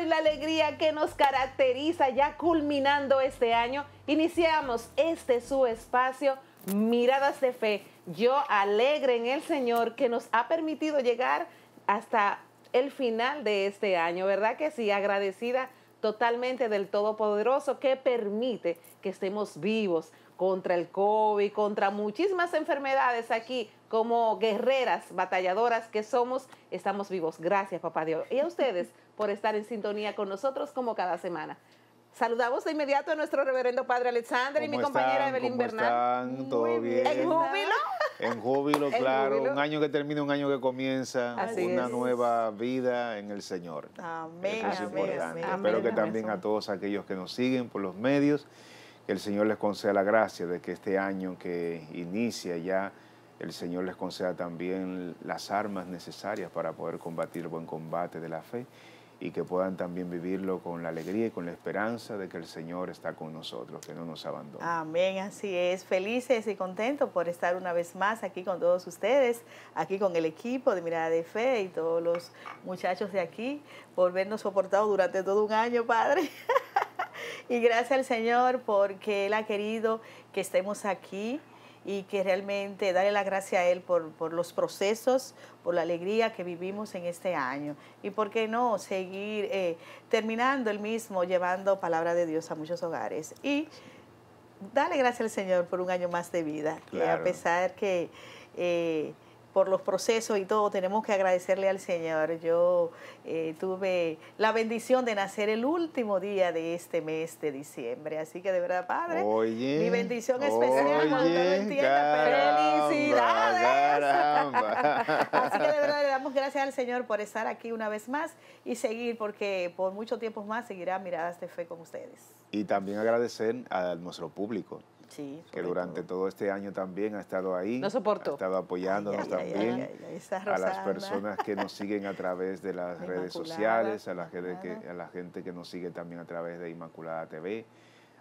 y la alegría que nos caracteriza ya culminando este año, iniciamos este su espacio Miradas de Fe. Yo alegre en el Señor que nos ha permitido llegar hasta el final de este año, ¿verdad que sí? Agradecida totalmente del Todopoderoso que permite que estemos vivos contra el COVID, contra muchísimas enfermedades aquí, como guerreras, batalladoras que somos, estamos vivos. Gracias, papá Dios. Y a ustedes por estar en sintonía con nosotros como cada semana. Saludamos de inmediato a nuestro reverendo padre Alexander y mi compañera Evelyn ¿Cómo Bernal. Están? ¿Todo bien? ¿En júbilo? En júbilo, claro. Un año que termina, un año que comienza. una nueva vida en el Señor. Amén. Espero que también a todos aquellos que nos siguen por los medios, que el Señor les conceda la gracia de que este año que inicia ya, el Señor les conceda también las armas necesarias para poder combatir buen combate de la fe y que puedan también vivirlo con la alegría y con la esperanza de que el Señor está con nosotros, que no nos abandone. Amén, así es. Felices y contentos por estar una vez más aquí con todos ustedes, aquí con el equipo de Mirada de Fe y todos los muchachos de aquí, por vernos soportados durante todo un año, Padre. y gracias al Señor porque Él ha querido que estemos aquí y que realmente darle la gracia a Él por, los procesos, por la alegría que vivimos en este año. Y por qué no seguir eh, terminando el mismo, llevando palabra de Dios a muchos hogares. Y dale gracias al Señor por un año más de vida, a pesar que... Eh, por los procesos y todo, tenemos que agradecerle al Señor. Yo eh, tuve la bendición de nacer el último día de este mes de diciembre, así que de verdad, Padre, mi bendición especial, oye, entienda, felicidades. así que de verdad le damos gracias al Señor por estar aquí una vez más y seguir, porque por mucho tiempo más seguirá Miradas de Fe con ustedes. Y también agradecer a nuestro público que durante todo. este año también ha estado ahí. Ha estado apoyándonos también. a las personas que nos siguen a través de las redes sociales, a la, gente que, a la gente que nos sigue también a través de Inmaculada TV,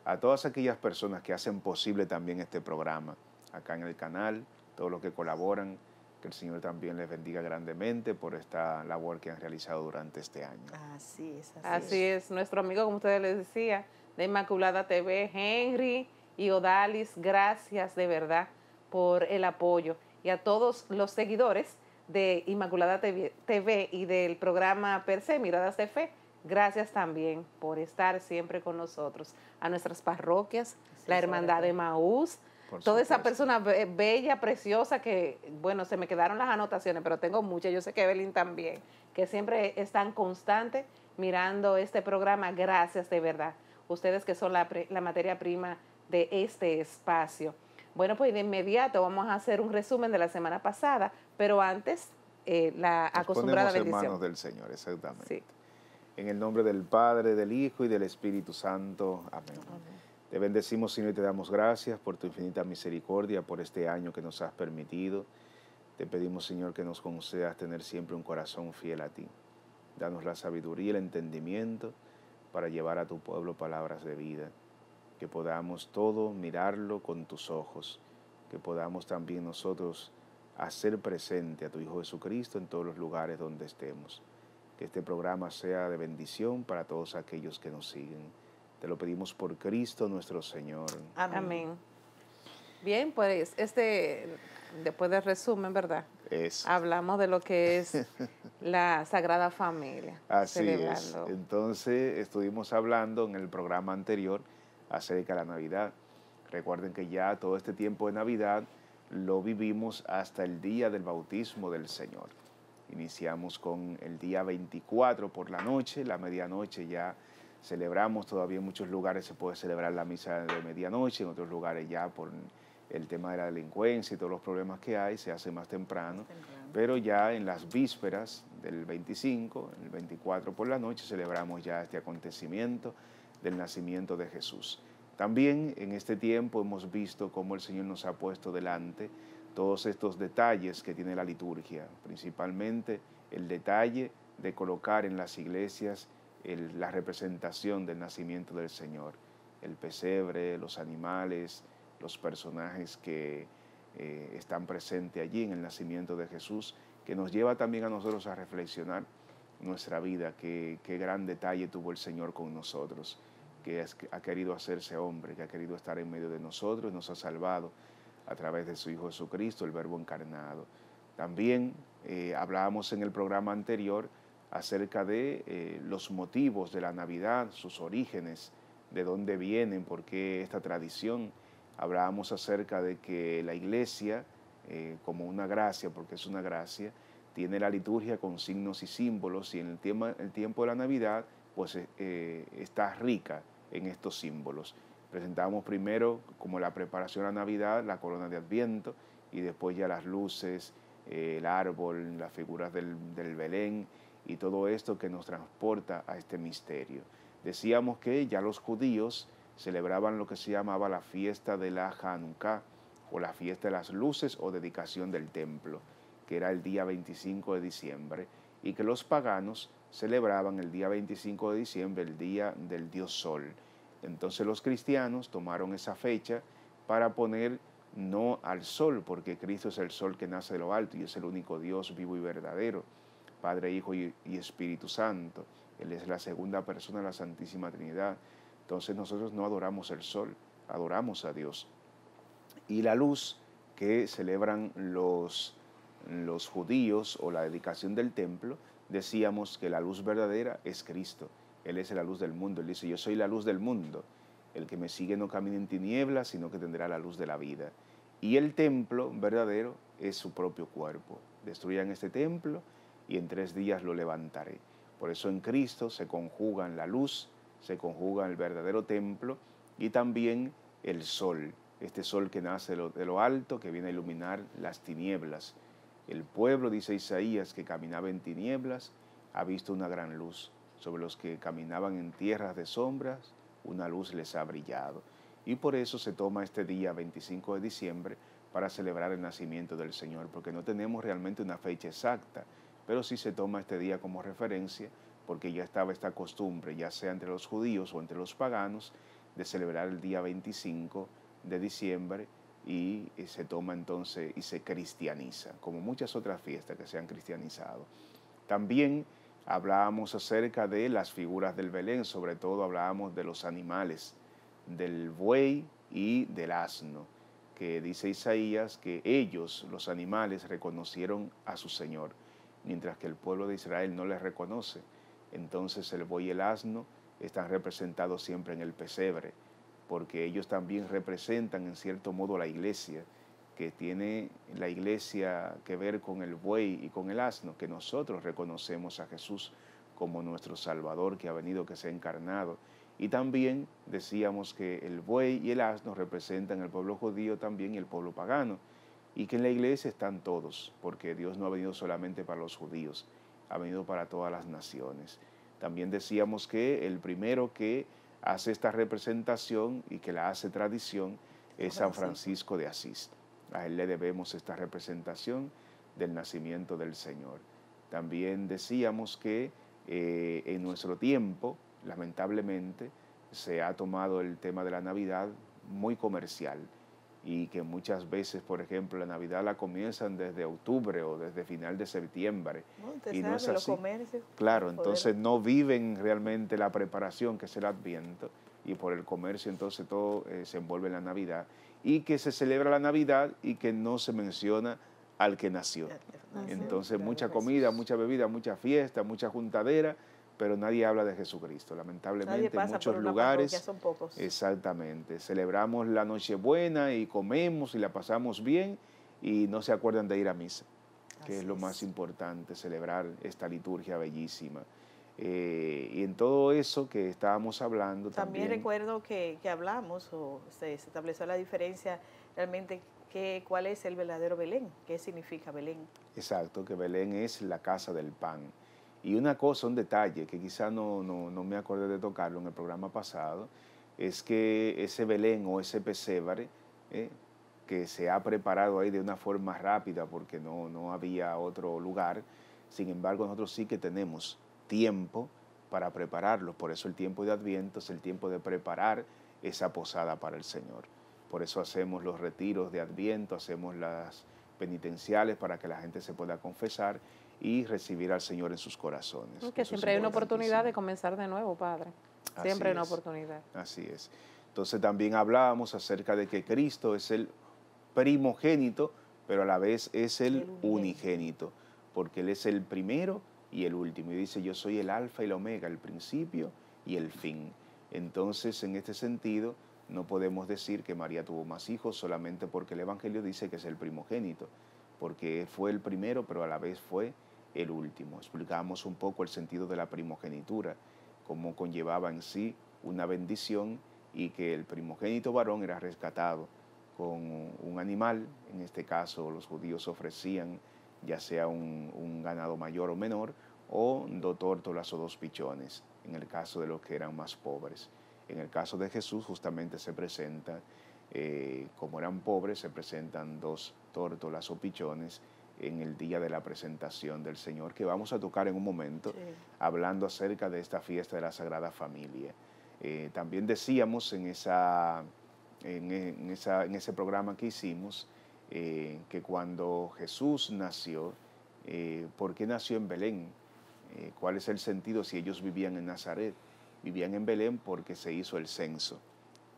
a todas aquellas personas que hacen posible también este programa acá en el canal, todos los que colaboran. Que el Señor también les bendiga grandemente por esta labor que han realizado durante este año. Así es, así, es. Nuestro amigo, como ustedes les decía, de Inmaculada TV, Henry, y Odalis, gracias de verdad por el apoyo. Y a todos los seguidores de Inmaculada TV y del programa Per Miradas de Fe, gracias también por estar siempre con nosotros. A nuestras parroquias, la Hermandad de Maús, toda esa persona bella, preciosa, que, bueno, se me quedaron las anotaciones, pero tengo muchas, yo sé que Evelyn también, que siempre están constante mirando este programa. Gracias de verdad. Ustedes que son la, la materia prima de este espacio. Bueno, pues de inmediato vamos a hacer un resumen de la semana pasada, pero antes eh, la acostumbrada bendición. manos del Señor, exactamente. En el nombre del Padre, del Hijo y del Espíritu Santo. Amén. Amén. Te bendecimos, Señor, y te damos gracias por tu infinita misericordia, por este año que nos has permitido. Te pedimos, Señor, que nos concedas tener siempre un corazón fiel a ti. Danos la sabiduría y el entendimiento para llevar a tu pueblo palabras de vida que podamos todo mirarlo con tus ojos, que podamos también nosotros hacer presente a tu Hijo Jesucristo en todos los lugares donde estemos. Que este programa sea de bendición para todos aquellos que nos siguen. Te lo pedimos por Cristo nuestro Señor. Amén. Bien, pues este, después del resumen, ¿verdad? Es. Hablamos de lo que es la Sagrada Familia. Así es. Entonces estuvimos hablando en el programa anterior acerca de la Navidad. Recuerden que ya todo este tiempo de Navidad lo vivimos hasta el día del bautismo del Señor. Iniciamos con el día 24 por la noche, la medianoche ya celebramos, todavía en muchos lugares se puede celebrar la misa de medianoche, en otros lugares ya por el tema de la delincuencia y todos los problemas que hay, se hace más temprano, pero ya en las vísperas del 25, el 24 por la noche, celebramos ya este acontecimiento del nacimiento de Jesús. También en este tiempo hemos visto cómo el Señor nos ha puesto delante todos estos detalles que tiene la liturgia, principalmente el detalle de colocar en las iglesias la representación del nacimiento del Señor, el pesebre, los animales, los personajes que eh, están presentes allí en el nacimiento de Jesús, que nos lleva también a nosotros a reflexionar nuestra vida, qué gran detalle tuvo el Señor con nosotros que ha querido hacerse hombre, que ha querido estar en medio de nosotros, nos ha salvado a través de su Hijo Jesucristo, el Verbo encarnado. También eh, hablábamos en el programa anterior acerca de eh, los motivos de la Navidad, sus orígenes, de dónde vienen, por qué esta tradición. Hablábamos acerca de que la iglesia, eh, como una gracia, porque es una gracia, tiene la liturgia con signos y símbolos y en el, tiempo de la Navidad pues está rica en estos símbolos. presentábamos primero como la preparación a Navidad, la corona de Adviento y después ya las luces, eh, el árbol, las figuras del, del Belén y todo esto que nos transporta a este misterio. Decíamos que ya los judíos celebraban lo que se llamaba la fiesta de la Hanukkah o la fiesta de las luces o dedicación del templo, que era el día 25 de diciembre y que los paganos celebraban el día 25 de diciembre, el día del dios sol. Entonces los cristianos tomaron esa fecha para poner no al sol, porque Cristo es el sol que nace de lo alto y es el único Dios vivo y verdadero, Padre, Hijo y, Espíritu Santo. Él es la segunda persona de la Santísima Trinidad. Entonces nosotros no adoramos el sol, adoramos a Dios. Y la luz que celebran los los judíos o la dedicación del templo, decíamos que la luz verdadera es Cristo. Él es la luz del mundo. Él dice, yo soy la luz del mundo. El que me sigue no camina en tinieblas, sino que tendrá la luz de la vida. Y el templo verdadero es su propio cuerpo. Destruyan este templo y en tres días lo levantaré. Por eso en Cristo se conjugan la luz, se conjuga el verdadero templo y también el sol, este sol que nace de lo alto, que viene a iluminar las tinieblas. El pueblo, dice Isaías, que caminaba en tinieblas, ha visto una gran luz. Sobre los que caminaban en tierras de sombras, una luz les ha brillado. Y por eso se toma este día 25 de diciembre para celebrar el nacimiento del Señor, porque no tenemos realmente una fecha exacta, pero sí se toma este día como referencia, porque ya estaba esta costumbre, ya sea entre los judíos o entre los paganos, de celebrar el día 25 de diciembre y eh, se toma entonces y se cristianiza, como muchas otras fiestas que se han cristianizado. También hablábamos acerca de las figuras del Belén, sobre todo hablábamos de los animales, del buey y del asno, que dice Isaías que ellos, los animales, reconocieron a su Señor, mientras que el pueblo de Israel no les reconoce. Entonces el buey y el asno están representados siempre en el pesebre porque ellos también representan en cierto modo la iglesia, que tiene la iglesia que ver con el buey y con el asno, que nosotros reconocemos a Jesús como nuestro Salvador que ha venido, que se ha encarnado. Y también decíamos que el buey y el asno representan el pueblo judío también y el pueblo pagano, y que en la iglesia están todos, porque Dios no ha venido solamente para los judíos, ha venido para todas las naciones. También decíamos que el primero que hace esta representación y que la hace tradición es San Francisco de Asís. A él le debemos esta representación del nacimiento del Señor. También decíamos que eh, en nuestro tiempo, lamentablemente, se ha tomado el tema de la Navidad muy comercial y que muchas veces, por ejemplo, la Navidad la comienzan desde octubre o desde final de septiembre. y no es así. claro, entonces no viven realmente la preparación que es el Adviento y por el comercio entonces todo eh, se envuelve en la Navidad y que se celebra la Navidad y que no se menciona al que nació. Entonces mucha comida, mucha bebida, mucha fiesta, mucha juntadera pero nadie habla de Jesucristo, lamentablemente en muchos lugares. Son pocos. Exactamente. Celebramos la Nochebuena y comemos y la pasamos bien y no se acuerdan de ir a misa, que es lo más importante, celebrar esta liturgia bellísima. Eh, y en todo eso que estábamos hablando. También, recuerdo que, hablamos o se, estableció la diferencia realmente que, cuál es el verdadero Belén, qué significa Belén. Exacto, que Belén es la casa del pan. Y una cosa, un detalle que quizá no, no, me acordé de tocarlo en el programa pasado, es que ese Belén o ese pesebre, eh, que se ha preparado ahí de una forma rápida porque no, no había otro lugar, sin embargo nosotros sí que tenemos tiempo para prepararlo, por eso el tiempo de Adviento es el tiempo de preparar esa posada para el Señor. Por eso hacemos los retiros de Adviento, hacemos las penitenciales para que la gente se pueda confesar y recibir al Señor en sus corazones. Que siempre hay una oportunidad de comenzar de nuevo, Padre. Siempre hay una oportunidad. Así es. Entonces también hablábamos acerca de que Cristo es el primogénito, pero a la vez es el, unigénito, porque Él es el primero y el último. Y dice, yo soy el alfa y el omega, el principio y el fin. Entonces, en este sentido, no podemos decir que María tuvo más hijos solamente porque el Evangelio dice que es el primogénito, porque fue el primero, pero a la vez fue el último. Explicamos un poco el sentido de la primogenitura, cómo conllevaba en sí una bendición y que el primogénito varón era rescatado con un animal, en este caso los judíos ofrecían ya sea un, ganado mayor o menor, o dos tórtolas o dos pichones, en el caso de los que eran más pobres. En el caso de Jesús justamente se presenta, eh, como eran pobres, se presentan dos tórtolas o pichones en el día de la presentación del Señor, que vamos a tocar en un momento, hablando acerca de esta fiesta de la Sagrada Familia. Eh, también decíamos en, esa, en, ese programa que hicimos eh, que cuando Jesús nació, eh, ¿por qué nació en Belén? ¿Cuál es el sentido si ellos vivían en Nazaret? Vivían en Belén porque se hizo el censo.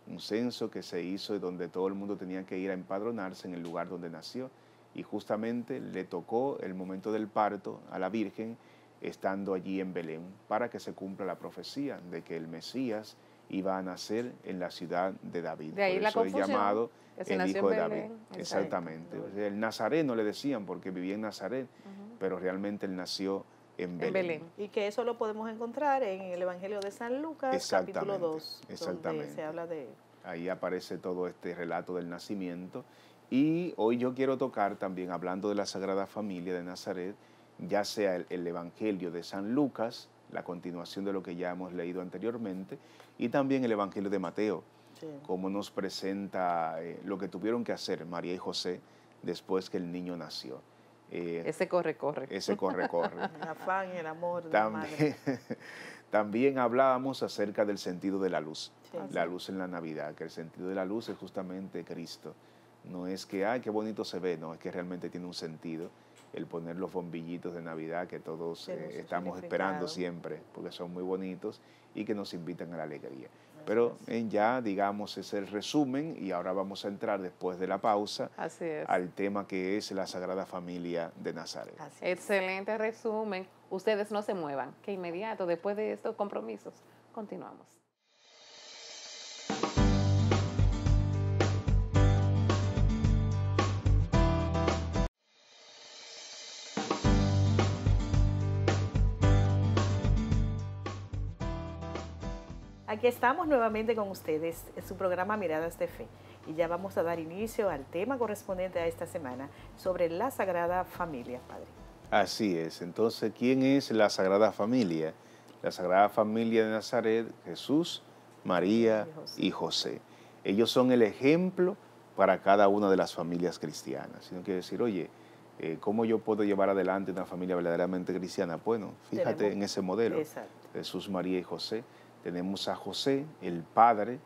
Un censo que se hizo y donde todo el mundo tenía que ir a empadronarse en el lugar donde nació y justamente le tocó el momento del parto a la Virgen estando allí en Belén para que se cumpla la profecía de que el Mesías iba a nacer en la ciudad de David. De ahí Por eso llamado el hijo de David. exactamente. El nazareno le decían porque vivía en Nazaret, pero realmente él nació en Belén. Y que eso lo podemos encontrar en el Evangelio de San Lucas, capítulo 2, exactamente. se habla de... Ahí aparece todo este relato del nacimiento y hoy yo quiero tocar también, hablando de la Sagrada Familia de Nazaret, ya sea el, Evangelio de San Lucas, la continuación de lo que ya hemos leído anteriormente, y también el Evangelio de Mateo, como cómo nos presenta eh, lo que tuvieron que hacer María y José después que el niño nació. Eh, ese corre, corre. Ese corre, corre. el afán, el amor. también, también hablábamos acerca del sentido de la luz, la luz en la Navidad, que el sentido de la luz es justamente Cristo. No es que, ay, qué bonito se ve, no, es que realmente tiene un sentido el poner los bombillitos de Navidad que todos eh, estamos esperando siempre, porque son muy bonitos y que nos invitan a la alegría. Pero ya, digamos, es el resumen y ahora vamos a entrar después de la pausa al tema que es la Sagrada Familia de Nazaret. Excelente resumen. Ustedes no se muevan, que inmediato, después de estos compromisos, continuamos. Aquí estamos nuevamente con ustedes en su programa Miradas de Fe y ya vamos a dar inicio al tema correspondiente a esta semana sobre la Sagrada Familia, Padre. Así es, entonces, ¿quién es la Sagrada Familia? La Sagrada Familia de Nazaret, Jesús, María y José. Ellos son el ejemplo para cada una de las familias cristianas. Sino que decir, oye, eh, ¿cómo yo puedo llevar adelante una familia verdaderamente cristiana? Bueno, fíjate en ese modelo, Jesús, María y José. Tenemos a José, el Padre,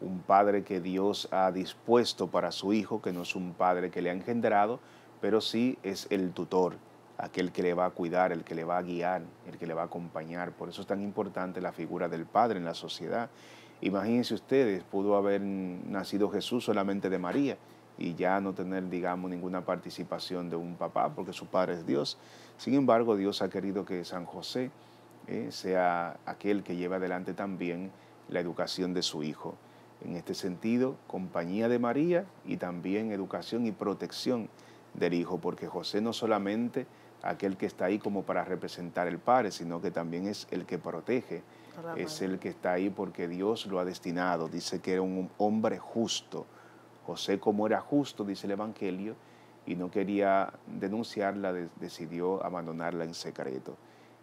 un Padre que Dios ha dispuesto para su Hijo, que no es un Padre que le ha engendrado, pero sí es el tutor, aquel que le va a cuidar, el que le va a guiar, el que le va a acompañar. Por eso es tan importante la figura del Padre en la sociedad. Imagínense ustedes, pudo haber nacido Jesús solamente de María y ya no tener, digamos, ninguna participación de un papá, porque su padre es Dios. Sin embargo, Dios ha querido que San José eh, sea aquel que lleva adelante también la educación de su hijo. En este sentido, compañía de María y también educación y protección del hijo, porque José no solamente aquel que está ahí como para representar el Padre, sino que también es el que protege, es el que está ahí porque Dios lo ha destinado. Dice que era un hombre justo. José, como era justo, dice el Evangelio, y no quería denunciarla, decidió abandonarla en secreto.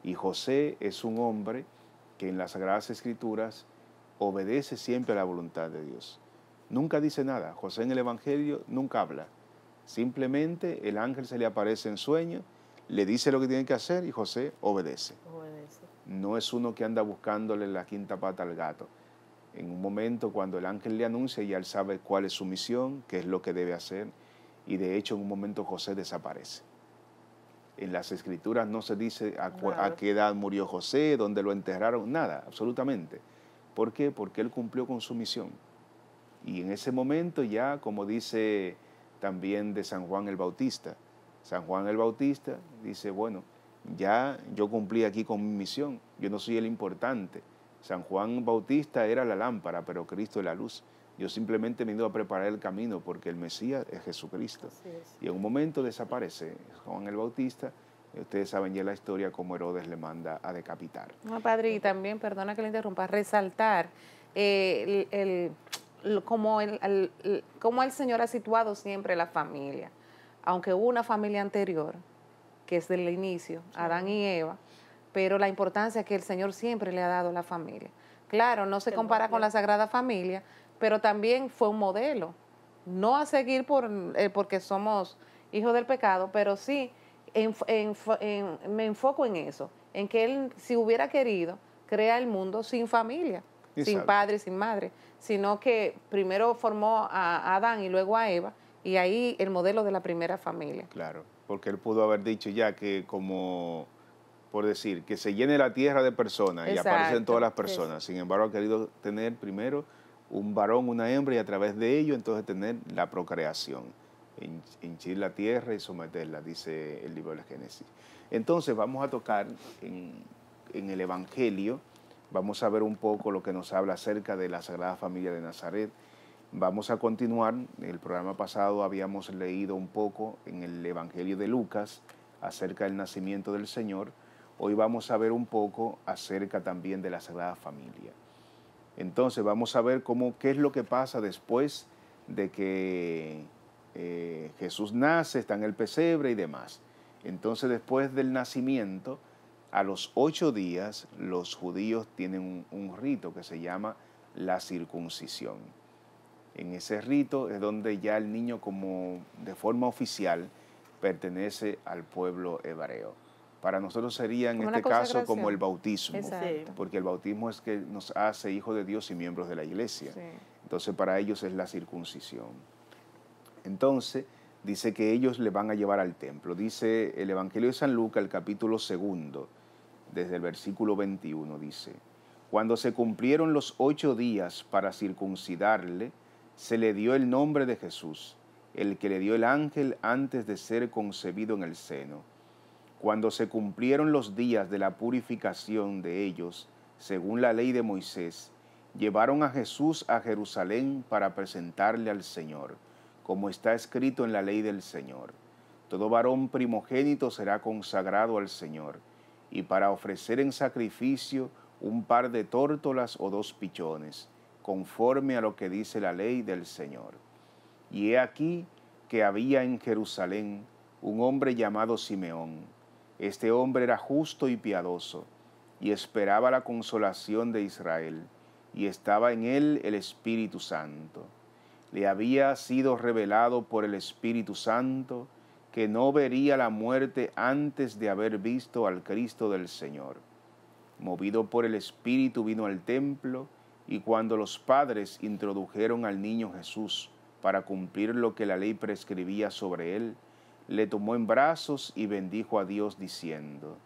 Y José es un hombre que en las Sagradas Escrituras obedece siempre a la voluntad de Dios. Nunca dice nada. José en el Evangelio nunca habla. Simplemente el ángel se le aparece en sueño, le dice lo que tiene que hacer y José obedece. obedece. No es uno que anda buscándole la quinta pata al gato. En un momento cuando el ángel le anuncia, ya él sabe cuál es su misión, qué es lo que debe hacer. Y de hecho en un momento José desaparece. En las escrituras no se dice a, qué edad murió José, dónde lo enterraron, nada, absolutamente. ¿Por qué? Porque él cumplió con su misión. Y en ese momento ya, como dice también de San Juan el Bautista, San Juan el Bautista dice, bueno, ya yo cumplí aquí con mi misión, yo no soy el importante. San Juan Bautista era la lámpara, pero Cristo es la luz. Yo simplemente me ido a preparar el camino porque el Mesías es Jesucristo. Y en un momento desaparece Juan el Bautista. Eh, ustedes saben ya la historia cómo Herodes le manda a decapitar. padre, y también, perdona que le interrumpa, resaltar eh, el, el, como el Señor ha situado siempre la familia. Aunque hubo una familia anterior, que es del inicio, Adán y Eva, pero la importancia que el Señor siempre le ha dado a la familia. Claro, no se compara con la Sagrada Familia, pero también fue un modelo. No a seguir eh, porque somos hijos del pecado, pero sí en, me enfoco en eso, en que él, si hubiera querido, crea el mundo sin familia, sin padre, sin madre, sino que primero formó a Adán y luego a Eva, y ahí el modelo de la primera familia. Claro, porque él pudo haber dicho ya que como, por decir, que se llene la tierra de personas y aparecen todas las personas, sin embargo ha querido tener primero un varón, una hembra, y a través de ello entonces tener la procreación, hinchir la tierra y someterla, dice el libro de la Génesis. Entonces vamos a tocar en, en el Evangelio, vamos a ver un poco lo que nos habla acerca de la Sagrada Familia de Nazaret. Vamos a continuar, en el programa pasado habíamos leído un poco en el Evangelio de Lucas acerca del nacimiento del Señor. Hoy vamos a ver un poco acerca también de la Sagrada Familia. Entonces vamos a ver cómo, qué es lo que pasa después de que eh, Jesús nace, está en el pesebre y demás. Entonces después del nacimiento, a los ocho días los judíos tienen un, un rito que se llama la circuncisión. En ese rito es donde ya el niño como de forma oficial pertenece al pueblo hebreo. Para nosotros sería en este caso como el bautismo, porque el bautismo es que nos hace hijos de Dios y miembros de la iglesia. Entonces para ellos es la circuncisión. Entonces dice que ellos le van a llevar al templo. Dice el Evangelio de San Lucas, el capítulo segundo, desde el versículo 21, dice, cuando se cumplieron los ocho días para circuncidarle, se le dio el nombre de Jesús, el que le dio el ángel antes de ser concebido en el seno cuando se cumplieron los días de la purificación de ellos, según la ley de Moisés, llevaron a Jesús a Jerusalén para presentarle al Señor, como está escrito en la ley del Señor. Todo varón primogénito será consagrado al Señor, y para ofrecer en sacrificio un par de tórtolas o dos pichones, conforme a lo que dice la ley del Señor. Y he aquí que había en Jerusalén un hombre llamado Simeón este hombre era justo y piadoso, y esperaba la consolación de Israel, y estaba en él el Espíritu Santo. Le había sido revelado por el Espíritu Santo que no vería la muerte antes de haber visto al Cristo del Señor. Movido por el Espíritu vino al templo, y cuando los padres introdujeron al niño Jesús para cumplir lo que la ley prescribía sobre él, le tomó en brazos y bendijo a Dios diciendo,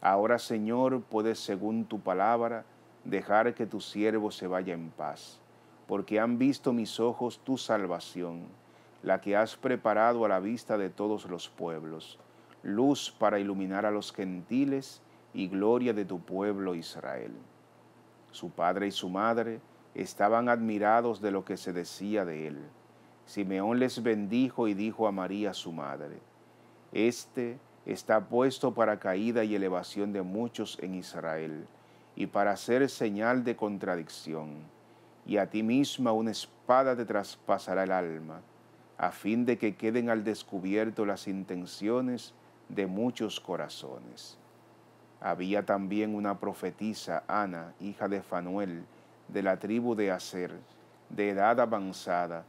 Ahora Señor puedes según tu palabra dejar que tu siervo se vaya en paz, porque han visto mis ojos tu salvación, la que has preparado a la vista de todos los pueblos, luz para iluminar a los gentiles y gloria de tu pueblo Israel. Su padre y su madre estaban admirados de lo que se decía de él. Simeón les bendijo y dijo a María su madre, Este está puesto para caída y elevación de muchos en Israel, y para ser señal de contradicción, y a ti misma una espada te traspasará el alma, a fin de que queden al descubierto las intenciones de muchos corazones. Había también una profetisa, Ana, hija de Fanuel, de la tribu de Aser, de edad avanzada,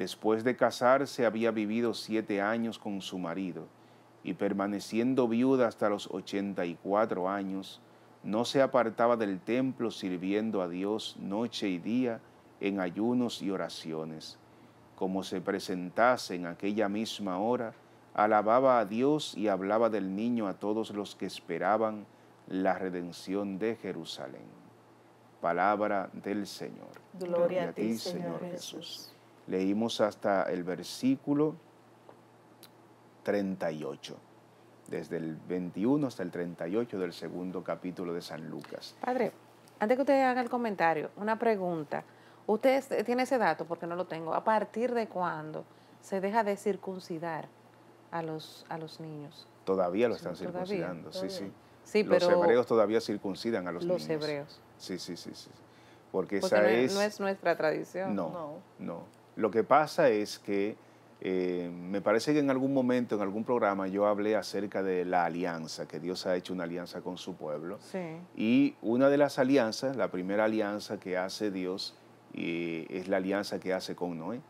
Después de casarse había vivido siete años con su marido y permaneciendo viuda hasta los ochenta y cuatro años, no se apartaba del templo sirviendo a Dios noche y día en ayunos y oraciones. Como se presentase en aquella misma hora, alababa a Dios y hablaba del niño a todos los que esperaban la redención de Jerusalén. Palabra del Señor. Gloria, a ti, Señor, Jesús. Leímos hasta el versículo 38 desde el 21 hasta el 38 del segundo capítulo de San Lucas. Padre, antes que usted haga el comentario, una pregunta. Usted tiene ese dato porque no lo tengo. ¿A partir de cuándo se deja de circuncidar a los, a los niños? Todavía lo están circuncidando, sí, sí. los hebreos todavía circuncidan a los, niños. Los hebreos. Sí, sí, sí, sí. Porque, esa es, No es nuestra tradición. no. no. Lo que pasa es que eh, me parece que en algún momento, en algún programa, yo hablé acerca de la alianza, que Dios ha hecho una alianza con su pueblo. Y una de las alianzas, la primera alianza que hace Dios, es la alianza que hace con Noé,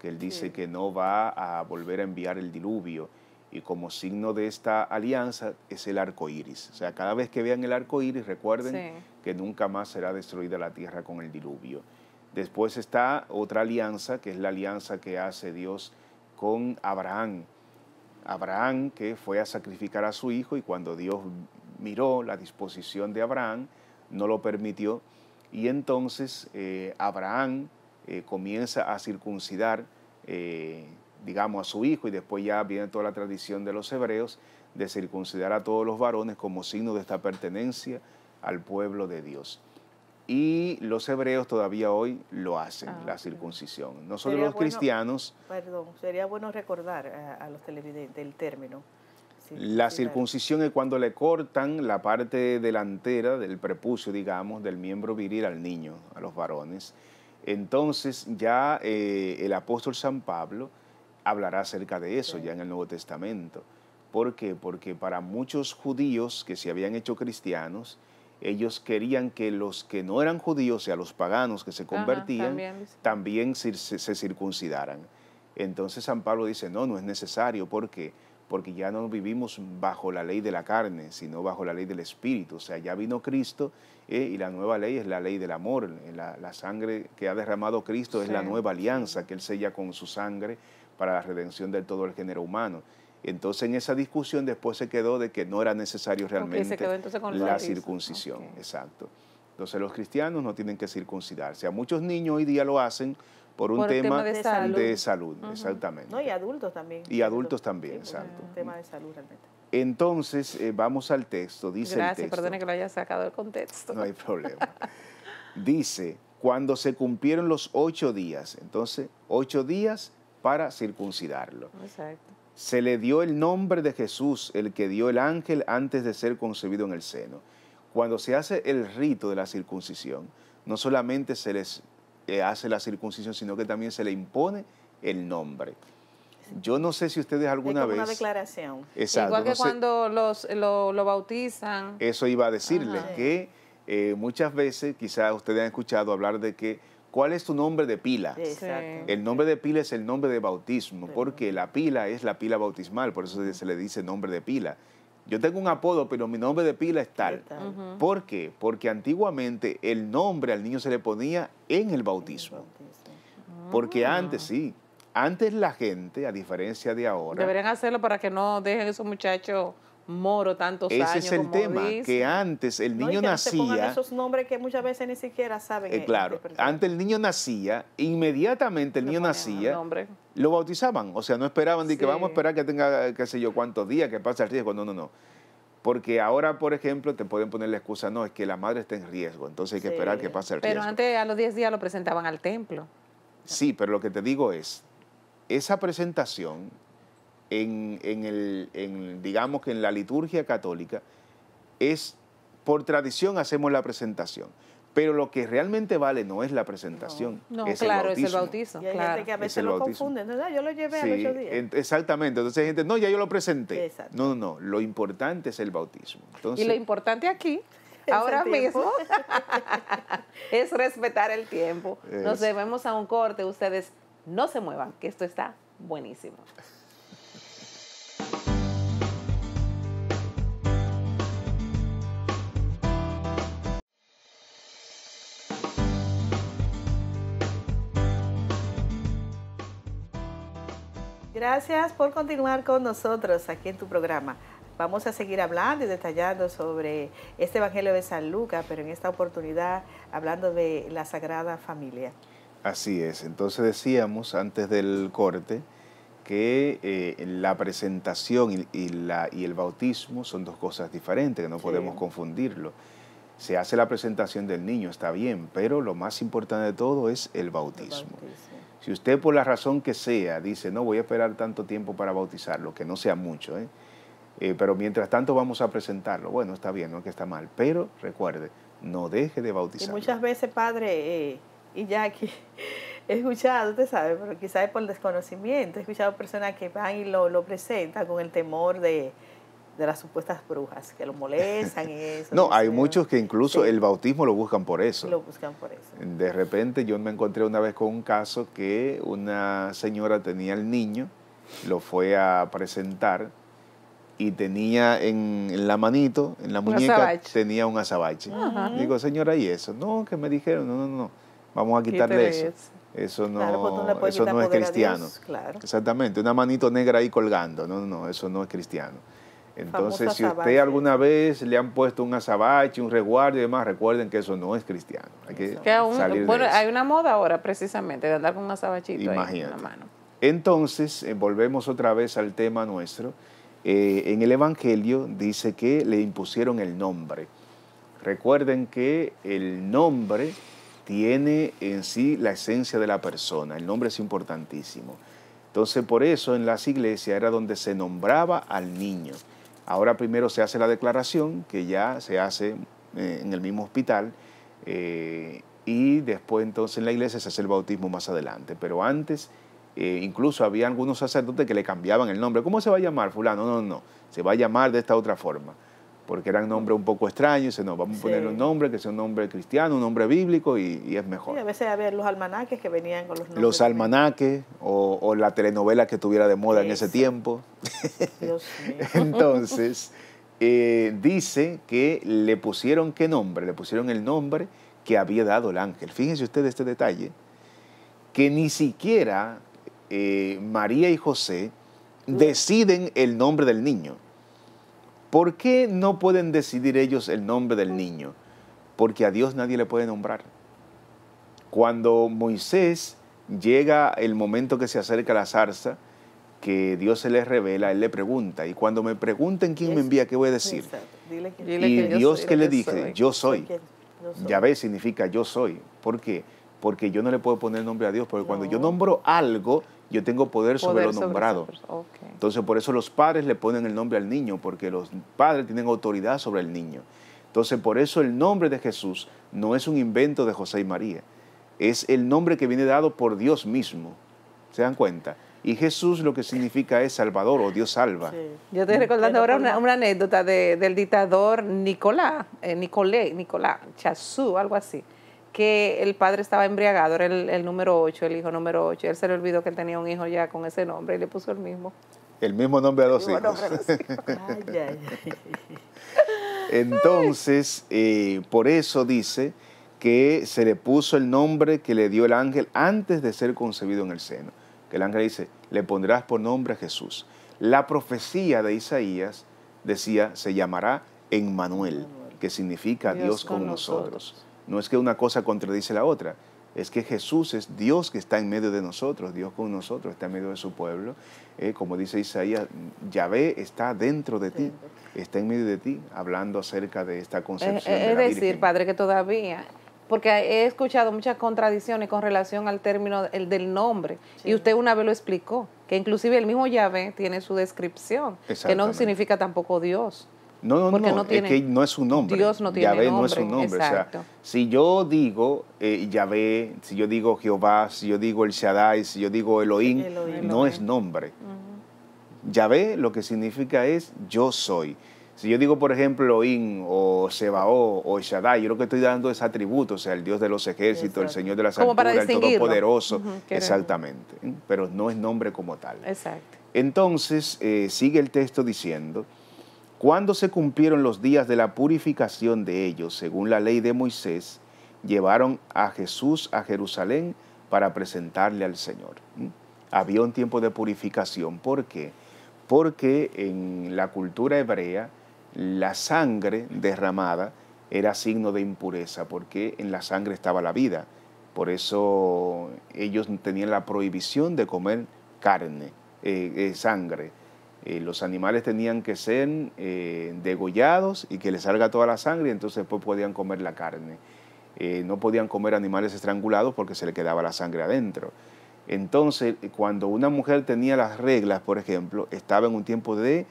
que él dice que no va a volver a enviar el diluvio. Y como signo de esta alianza es el arco iris. O sea, cada vez que vean el arco iris, recuerden que nunca más será destruida la tierra con el diluvio. Después está otra alianza, que es la alianza que hace Dios con Abraham. Abraham que fue a sacrificar a su hijo y cuando Dios miró la disposición de Abraham, no lo permitió. Y entonces eh, Abraham eh, comienza a circuncidar, eh, digamos, a su hijo y después ya viene toda la tradición de los hebreos de circuncidar a todos los varones como signo de esta pertenencia al pueblo de Dios. Y los hebreos todavía hoy lo hacen, ah, la circuncisión. Nosotros los cristianos... Perdón, sería bueno recordar a, los televidentes el término. La circuncisión es cuando le cortan la parte delantera del prepucio, digamos, del miembro viril al niño, a los varones. Entonces ya eh, el apóstol San Pablo hablará acerca de eso ya en el Nuevo Testamento. ¿Por qué? Porque para muchos judíos que se habían hecho cristianos, ellos querían que los que no eran judíos, o sea, los paganos que se convertían, también, se, circuncidaran. Entonces San Pablo dice, no, no es necesario, ¿por qué? Porque ya no vivimos bajo la ley de la carne, sino bajo la ley del Espíritu. O sea, ya vino Cristo eh, y la nueva ley es la ley del amor. La, sangre que ha derramado Cristo es la nueva alianza que Él sella con su sangre para la redención de todo el género humano. Entonces en esa discusión después se quedó de que no era necesario realmente la circuncisión. Exacto. Entonces los cristianos no tienen que circuncidarse. A muchos niños hoy día lo hacen por un, tema, de salud, exactamente. No, y adultos también. Y adultos también, exacto. Un tema de salud realmente. Entonces, eh, vamos al texto, dice Gracias, perdone que lo haya sacado el contexto. No hay problema. dice, cuando se cumplieron los ocho días, entonces, ocho días para circuncidarlo. Exacto se le dio el nombre de Jesús, el que dio el ángel antes de ser concebido en el seno. Cuando se hace el rito de la circuncisión, no solamente se les eh, hace la circuncisión, sino que también se le impone el nombre. Yo no sé si ustedes alguna es vez. Una declaración. Exacto, Igual que cuando los, lo, bautizan. Eso iba a decirles que eh, muchas veces, quizás ustedes han escuchado hablar de que ¿Cuál es tu nombre de pila? El nombre de pila es el nombre de bautismo, porque la pila es la pila bautismal, por eso se le dice nombre de pila. Yo tengo un apodo, pero mi nombre de pila es tal. ¿Por qué? Porque antiguamente el nombre al niño se le ponía en el bautismo. Porque ah. antes sí, antes la gente, a diferencia de ahora... Deberían hacerlo para que no dejen esos muchachos moro tantos años. Ese es el tema, que antes el niño nacía... esos nombres que muchas veces ni siquiera saben. Eh, claro, antes el niño nacía, inmediatamente el niño nacía, lo bautizaban. O sea, no esperaban de que vamos a esperar que tenga, qué sé yo, cuántos días, que pase el riesgo. No, no, no. Porque ahora, por ejemplo, te pueden poner la excusa, no, es que la madre está en riesgo, entonces hay que esperar que pase el riesgo. Pero antes, a los 10 días, lo presentaban al templo. Sí, pero lo que te digo es, esa presentación en, en el, digamos que en la liturgia católica, es por tradición hacemos la presentación. Pero lo que realmente vale no es la presentación. No, claro, es el bautismo hay gente que a veces lo confunde, Yo lo llevé a días. exactamente. Entonces hay gente, no, ya yo lo presenté. No, no, no. Lo importante es el bautismo. Entonces, y lo importante aquí, ahora mismo, es respetar el tiempo. Nos debemos a un corte. Ustedes no se muevan, que esto está buenísimo. Gracias por continuar con nosotros aquí en tu programa. Vamos a seguir hablando y detallando sobre este Evangelio de San Lucas, pero en esta oportunidad hablando de la Sagrada Familia. Así es, entonces decíamos antes del corte que eh, la presentación y, la, y, el bautismo son dos cosas diferentes, que no podemos confundirlo. Se hace la presentación del niño, está bien, pero lo más importante de todo es El bautismo. Si usted por la razón que sea dice, no voy a esperar tanto tiempo para bautizarlo, que no sea mucho, ¿eh? Eh, pero mientras tanto vamos a presentarlo, bueno, está bien, no es que está mal, pero recuerde, no deje de bautizarlo. Y muchas veces, padre, eh, y y Jackie, he escuchado, usted sabe, pero quizás por desconocimiento, he escuchado personas que van y lo, lo presentan con el temor de de las supuestas brujas que lo molestan y eso. no, hay muchos que incluso el bautismo lo buscan por eso. Lo buscan por eso. De repente yo me encontré una vez con un caso que una señora tenía el niño, lo fue a presentar y tenía en, la manito, en la muñeca, tenía un azabache. Digo, señora, ¿y eso? No, que me dijeron, no, no, no, vamos a quitarle eso. eso. no, pues eso no es cristiano. Exactamente, una manito negra ahí colgando. No, no, no, eso no es cristiano. Entonces, si usted alguna vez le han puesto un azabache, un resguardo y demás, recuerden que eso no es cristiano. Hay hay una moda ahora precisamente de andar con un azabachito en la mano. Entonces, eh, volvemos otra vez al tema nuestro. Eh, en el Evangelio dice que le impusieron el nombre. Recuerden que el nombre tiene en sí la esencia de la persona. El nombre es importantísimo. Entonces, por eso en las iglesias era donde se nombraba al niño. Ahora primero se hace la declaración, que ya se hace eh, en el mismo hospital, eh, y después entonces en la iglesia se hace el bautismo más adelante. Pero antes eh, incluso había algunos sacerdotes que le cambiaban el nombre. ¿Cómo se va a llamar fulano? No, no, no, se va a llamar de esta otra forma porque eran nombres un poco extraños, se nos vamos a ponerle un nombre que sea un nombre cristiano, un nombre bíblico y, es mejor. Y a veces había los almanaques que venían con los nombres. Los almanaques o, la telenovela que estuviera de moda en ese tiempo. Entonces, eh, dice que le pusieron qué nombre, le pusieron el nombre que había dado el ángel. Fíjense ustedes este detalle, que ni siquiera eh, María y José deciden el nombre del niño ¿Por qué no pueden decidir ellos el nombre del niño? Porque a Dios nadie le puede nombrar. Cuando Moisés llega el momento que se acerca la zarza, que Dios se le revela, él le pregunta, y cuando me pregunten quién me envía, ¿qué voy a decir? y Dios que le dije, yo soy. Ya Yahvé significa yo soy. ¿Por qué? Porque yo no le puedo poner nombre a Dios, porque cuando yo nombro algo, yo tengo poder, sobre lo nombrado. Entonces, por eso los padres le ponen el nombre al niño, porque los padres tienen autoridad sobre el niño. Entonces, por eso el nombre de Jesús no es un invento de José y María, es el nombre que viene dado por Dios mismo. ¿Se dan cuenta? Y Jesús lo que significa es Salvador o Dios salva. Yo estoy recordando ahora una, anécdota del dictador Nicolás, eh, Nicolé, Nicolás Chazú, algo así que el padre estaba embriagado, era el, número 8, el hijo número 8. Él se le olvidó que él tenía un hijo ya con ese nombre y le puso el mismo. El mismo nombre a dos hijos. los hijos. Entonces, eh, por eso dice que se le puso el nombre que le dio el ángel antes de ser concebido en el seno. Que el ángel dice, le pondrás por nombre a Jesús. La profecía de Isaías decía, se llamará Emmanuel, que significa Dios, con, nosotros. No es que una cosa contradice la otra, es que Jesús es Dios que está en medio de nosotros, Dios con nosotros, está en medio de su pueblo. Eh, como dice Isaías, Yahvé está dentro de ti, está en medio de ti, hablando acerca de esta concepción. Eh, eh, es, decir, Padre, que todavía, porque he escuchado muchas contradicciones con relación al término el del nombre, y usted una vez lo explicó, que inclusive el mismo Yahvé tiene su descripción, que no significa tampoco Dios. No, no, no, es que no es su nombre. Dios no tiene Yahvé no es su nombre. si yo digo eh, Yahvé, si yo digo Jehová, si yo digo El Shaddai, si yo digo Elohim, no es nombre. ya Yahvé lo que significa es yo soy. Si yo digo, por ejemplo, Elohim o Sebaó o Shaddai, yo lo que estoy dando es atributo, o sea, el Dios de los ejércitos, el Señor de las alturas, el Todopoderoso. exactamente. Pero no es nombre como tal. Exacto. Entonces, eh, sigue el texto diciendo cuando se cumplieron los días de la purificación de ellos, según la ley de Moisés, llevaron a Jesús a Jerusalén para presentarle al Señor. ¿Mm? Había un tiempo de purificación. ¿Por qué? Porque en la cultura hebrea la sangre derramada era signo de impureza, porque en la sangre estaba la vida. Por eso ellos tenían la prohibición de comer carne, eh, eh, sangre. Eh, los animales tenían que ser eh, degollados y que les salga toda la sangre y entonces después podían comer la carne. Eh, no podían comer animales estrangulados porque se le quedaba la sangre adentro. Entonces, cuando una mujer tenía las reglas, por ejemplo, estaba en un tiempo de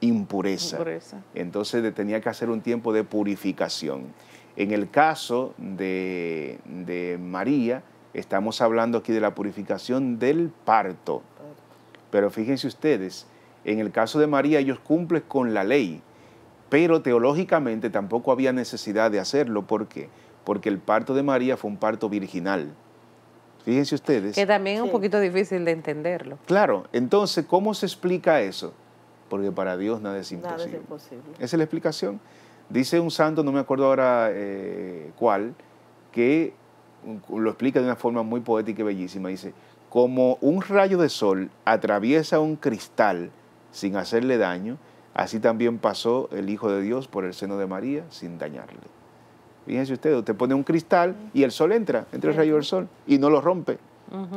impureza. impureza. Entonces tenía que hacer un tiempo de purificación. En el caso de, de María, estamos hablando aquí de la purificación del parto. Pero fíjense ustedes, en el caso de María, ellos cumplen con la ley, pero teológicamente tampoco había necesidad de hacerlo. ¿Por qué? Porque el parto de María fue un parto virginal. Fíjense ustedes. Que también es un poquito difícil de entenderlo. Claro, entonces, ¿cómo se explica eso? Porque para Dios nada es imposible. Nada es imposible. Esa es la explicación. Dice un santo, no me acuerdo ahora eh, cuál, que lo explica de una forma muy poética y bellísima. Dice, como un rayo de sol atraviesa un cristal sin hacerle daño, así también pasó el Hijo de Dios por el seno de María sin dañarle. Fíjense usted usted pone un cristal y el sol entra, entra el rayo del sol y no lo rompe.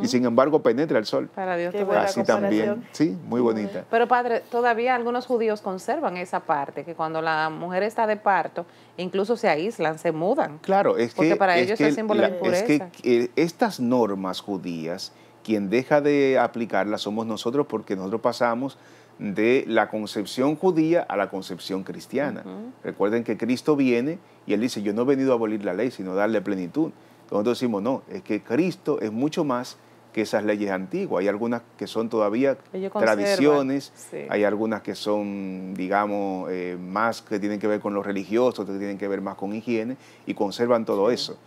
Y sin embargo penetra el sol. Para Dios Así también, sí, muy bonita. Pero padre, todavía algunos judíos conservan esa parte, que cuando la mujer está de parto, incluso se aíslan, se mudan. Claro, es que... para es ellos que, es símbolo de Es que estas normas judías, quien deja de aplicarlas somos nosotros porque nosotros pasamos de la concepción judía a la concepción cristiana. Recuerden que Cristo viene y Él dice, yo no he venido a abolir la ley, sino darle plenitud. Nosotros decimos, no, es que Cristo es mucho más que esas leyes antiguas. Hay algunas que son todavía tradiciones, hay algunas que son, digamos, eh, más que tienen que ver con los religiosos, que tienen que ver más con higiene, y conservan todo eso.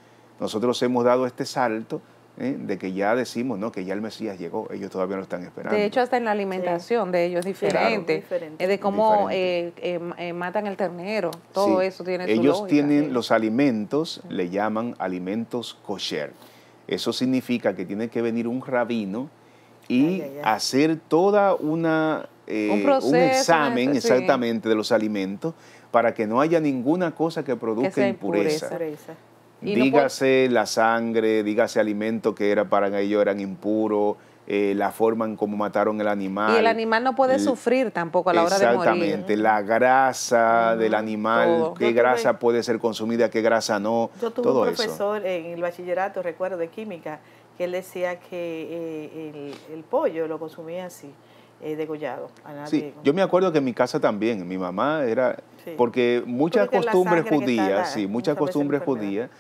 Nosotros hemos dado este salto ¿eh? de que ya decimos no que ya el Mesías llegó, ellos todavía lo están esperando. De hecho, hasta en la alimentación de ellos es diferente, es de cómo eh, eh, matan el ternero, todo eso tiene Ellos su lógica, tienen los alimentos, le llaman alimentos kosher. Eso significa que tiene que venir un rabino y hacer toda una un, examen exactamente de los alimentos para que no haya ninguna cosa que produzca impureza dígase la sangre, dígase alimento que era para ellos eran impuros, eh, la forma en cómo mataron el animal. Y el animal no puede sufrir tampoco a la hora de morir. Exactamente, la grasa del animal, qué grasa puede ser consumida, qué grasa no. Yo tuve un profesor en el bachillerato, recuerdo, de química, que él decía que eh, el, pollo lo consumía así. Eh, degollado. yo me acuerdo que en mi casa también, mi mamá era, porque muchas costumbres judías, sí, muchas costumbres judías,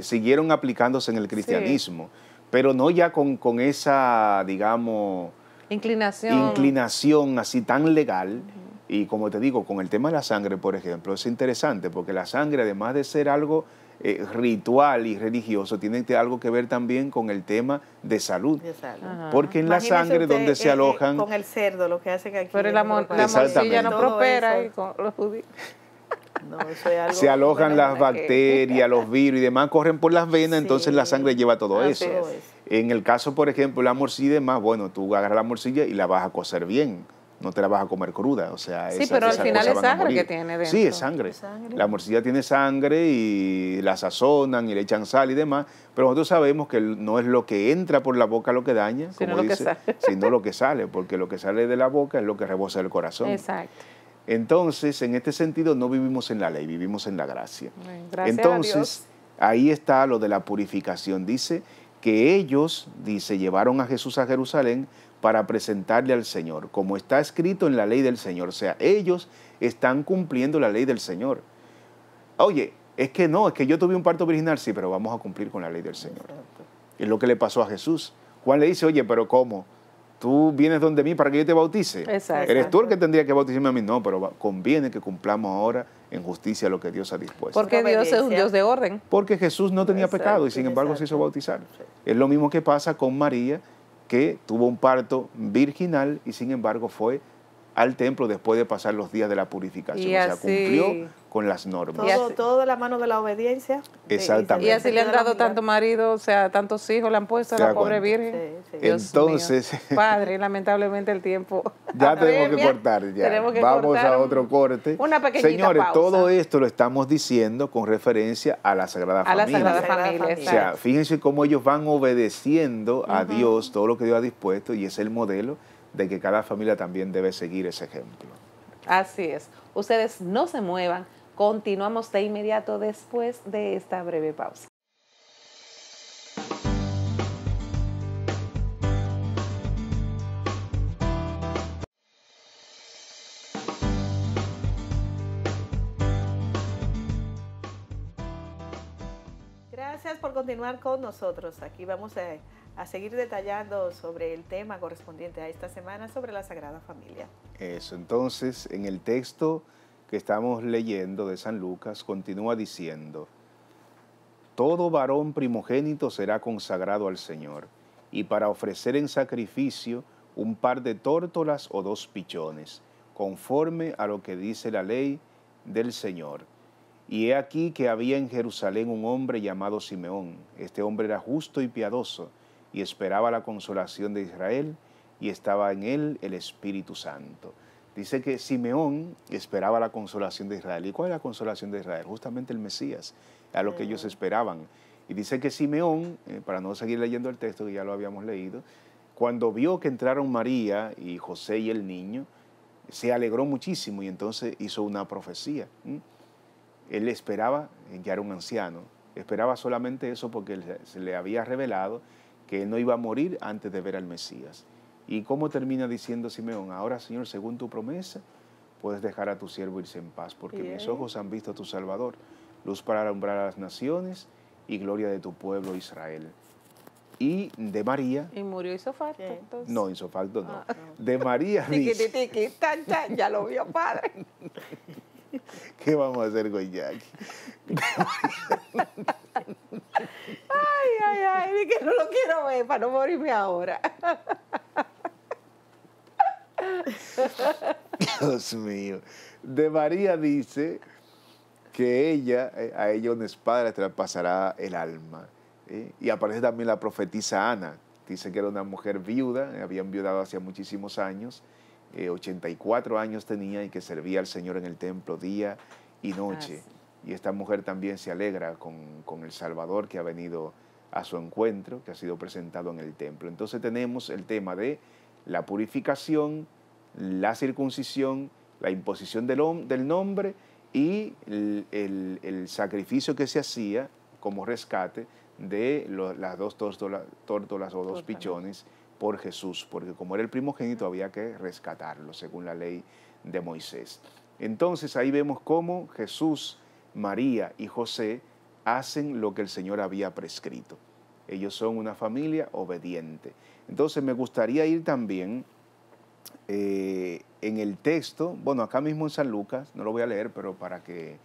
siguieron aplicándose en el cristianismo, pero no ya con, esa, digamos, inclinación. inclinación así tan legal. Y como te digo, con el tema de la sangre, por ejemplo, es interesante porque la sangre, además de ser algo eh, ritual y religioso, tiene algo que ver también con el tema de salud. Porque en la sangre donde se eh, eh, alojan... con el cerdo, lo que hacen aquí. Pero la, mon, no prospera con los judíos se alojan las bacterias, los virus y demás, corren por las venas, entonces la sangre lleva todo eso. En el caso, por ejemplo, la morcilla y más, bueno, tú agarras la morcilla y la vas a cocer bien. No te la vas a comer cruda, o sea... Sí, pero al final es sangre que tiene Sí, es sangre. La morcilla tiene sangre y la sazonan y le echan sal y demás, pero nosotros sabemos que no es lo que entra por la boca lo que daña, lo que sino lo que sale, porque lo que sale de la boca es lo que rebosa el corazón. Exacto. Entonces, en este sentido, no vivimos en la ley, vivimos en la gracia. Gracias Entonces, ahí está lo de la purificación. Dice que ellos, dice, llevaron a Jesús a Jerusalén para presentarle al Señor, como está escrito en la ley del Señor. O sea, ellos están cumpliendo la ley del Señor. Oye, es que no, es que yo tuve un parto virginal, sí, pero vamos a cumplir con la ley del Señor. Es lo que le pasó a Jesús. Juan le dice, oye, pero ¿cómo? tú vienes donde mí para que yo te bautice. Eres tú el que tendría que bautizarme a mí. No, pero conviene que cumplamos ahora en justicia lo que Dios ha dispuesto. Porque Dios es un Dios de orden. Porque Jesús no tenía pecado y sin embargo se hizo bautizar. Es lo mismo que pasa con María, que tuvo un parto virginal y sin embargo fue al templo después de pasar los días de la purificación. o sea, cumplió con las normas. Todo, todo de la mano de la obediencia. Exactamente. Y así le han dado tanto marido, o sea, tantos hijos, le han puesto a la pobre virgen. Entonces, padre, lamentablemente el tiempo. Ya tenemos que cortar, ya. Vamos a otro corte. Una Señores, todo esto lo estamos diciendo con referencia a la Sagrada Familia. A la Sagrada Familia. O sea, fíjense cómo ellos van obedeciendo a Dios todo lo que Dios ha dispuesto y es el modelo de que cada familia también debe seguir ese ejemplo. Así es. Ustedes no se muevan. Continuamos de inmediato después de esta breve pausa. Gracias por continuar con nosotros. Aquí vamos a a seguir detallando sobre el tema correspondiente a esta semana sobre la Sagrada Familia. Eso, entonces, en el texto que estamos leyendo de San Lucas, continúa diciendo, todo varón primogénito será consagrado al Señor, y para ofrecer en sacrificio un par de tórtolas o dos pichones, conforme a lo que dice la ley del Señor. Y he aquí que había en Jerusalén un hombre llamado Simeón. Este hombre era justo y piadoso y esperaba la consolación de Israel y estaba en él el Espíritu Santo. Dice que Simeón esperaba la consolación de Israel. ¿Y cuál es la consolación de Israel? Justamente el Mesías, a lo que ellos mm. esperaban. Y dice que Simeón, eh, para no seguir leyendo el texto que ya lo habíamos leído, cuando vio que entraron María y José y el niño, se alegró muchísimo y entonces hizo una profecía. Él esperaba, ya era un anciano, esperaba solamente eso porque se le había revelado que no iba a morir antes de ver al Mesías. ¿Y cómo termina diciendo Simeón? Ahora, Señor, según tu promesa, puedes dejar a tu siervo irse en paz, porque mis ojos han visto a tu Salvador, luz para alumbrar a las naciones y gloria de tu pueblo Israel. Y de María. Y murió isofacto, entonces. No, falta no. Ah. De María. ya lo vio, padre. ¿Qué vamos a hacer con Jackie? ay, ay, ay, ni que no lo quiero ver para no morirme ahora. Dios mío. De María dice que ella, eh, a ella una espada le traspasará el alma. ¿eh? Y aparece también la profetisa Ana. Dice que era una mujer viuda, habían viudado hacía muchísimos años eh, 84 años tenía y que servía al Señor en el templo día y ah, noche. Y esta mujer también se alegra con, el Salvador que ha venido a su encuentro, que ha sido presentado en el templo. Entonces tenemos el tema de la purificación, la circuncisión, la imposición del, nombre y el, sacrificio que se hacía como rescate de las dos tórtolas, o dos pichones por Jesús, porque como era el primogénito había que rescatarlo, según la ley de Moisés. Entonces ahí vemos cómo Jesús, María y José hacen lo que el Señor había prescrito. Ellos son una familia obediente. Entonces me gustaría ir también eh, en el texto, bueno, acá mismo en San Lucas, no lo voy a leer, pero para que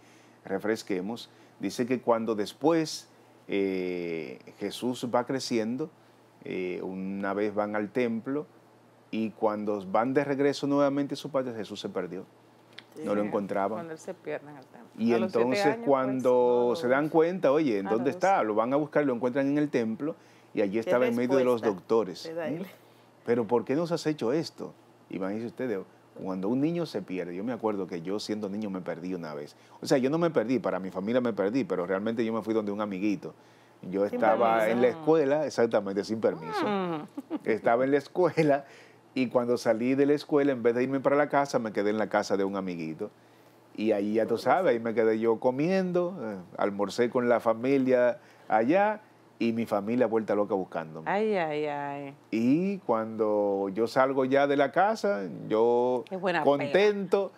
refresquemos, dice que cuando después eh, Jesús va creciendo, eh, una vez van al templo y cuando van de regreso nuevamente su padre, Jesús se perdió. no lo encontraban. Y entonces pues, cuando se dan cuenta, oye, ¿en ah, dónde está? Lo van a buscar, lo encuentran en el templo y allí estaba en medio de los doctores. Pero ¿por qué nos has hecho esto? Imagínense ustedes, cuando un niño se pierde, yo me acuerdo que yo siendo niño me perdí una vez. O sea, yo no me perdí, para mi familia me perdí, pero realmente yo me fui donde un amiguito yo estaba en la escuela, exactamente, sin permiso. Mm. Estaba en la escuela y cuando salí de la escuela, en vez de irme para la casa, me quedé en la casa de un amiguito. Y ahí ya tú sabes, ahí me quedé yo comiendo, eh, almorcé con la familia allá y mi familia vuelta loca buscándome. Ay, ay, ay. Y cuando yo salgo ya de la casa, yo contento